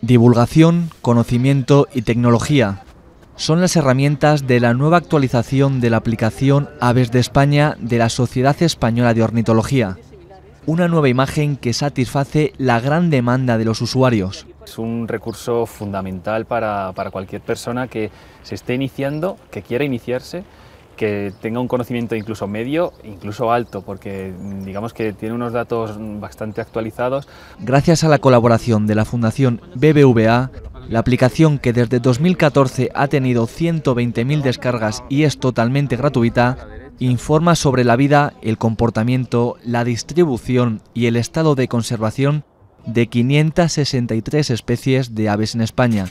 Divulgación, conocimiento y tecnología son las herramientas de la nueva actualización de la aplicación Aves de España de la Sociedad Española de Ornitología. Una nueva imagen que satisface la gran demanda de los usuarios. Es un recurso fundamental para, para cualquier persona que se esté iniciando, que quiera iniciarse que tenga un conocimiento incluso medio, incluso alto, porque mm, digamos que tiene unos datos bastante actualizados. Gracias a la colaboración de la Fundación BBVA, la aplicación que desde 2014 ha tenido 120.000 descargas y es totalmente gratuita, informa sobre la vida, el comportamiento, la distribución y el estado de conservación de 563 especies de aves en España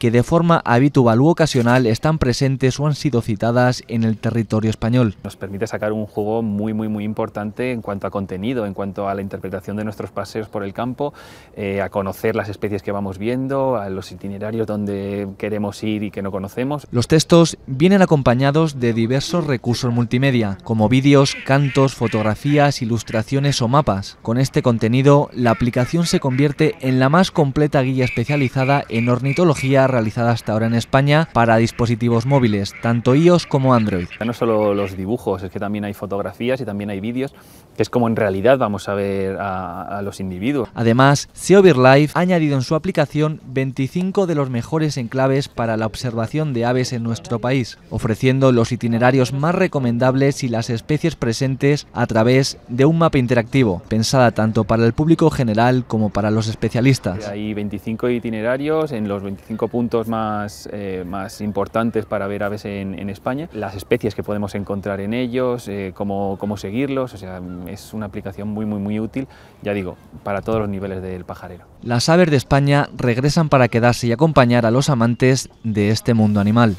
que de forma habitual u ocasional están presentes o han sido citadas en el territorio español. Nos permite sacar un juego muy, muy, muy importante en cuanto a contenido, en cuanto a la interpretación de nuestros paseos por el campo, eh, a conocer las especies que vamos viendo, a los itinerarios donde queremos ir y que no conocemos. Los textos vienen acompañados de diversos recursos multimedia, como vídeos, cantos, fotografías, ilustraciones o mapas. Con este contenido, la aplicación se convierte en la más completa guía especializada en ornitología realizada hasta ahora en España para dispositivos móviles, tanto iOS como Android. No solo los dibujos, es que también hay fotografías y también hay vídeos, que es como en realidad vamos a ver a, los individuos. Además, Seovir Live ha añadido en su aplicación 25 de los mejores enclaves para la observación de aves en nuestro país, ofreciendo los itinerarios más recomendables y las especies presentes a través de un mapa interactivo, pensada tanto para el público general como para los especialistas. Hay 25 itinerarios en los 25 puntos puntos más, eh, más importantes para ver aves en, España, las especies que podemos encontrar en ellos, eh, cómo, seguirlos, o sea, es una aplicación muy, muy, muy útil, ya digo, para todos los niveles del pajarero. Las aves de España regresan para quedarse y acompañar a los amantes de este mundo animal.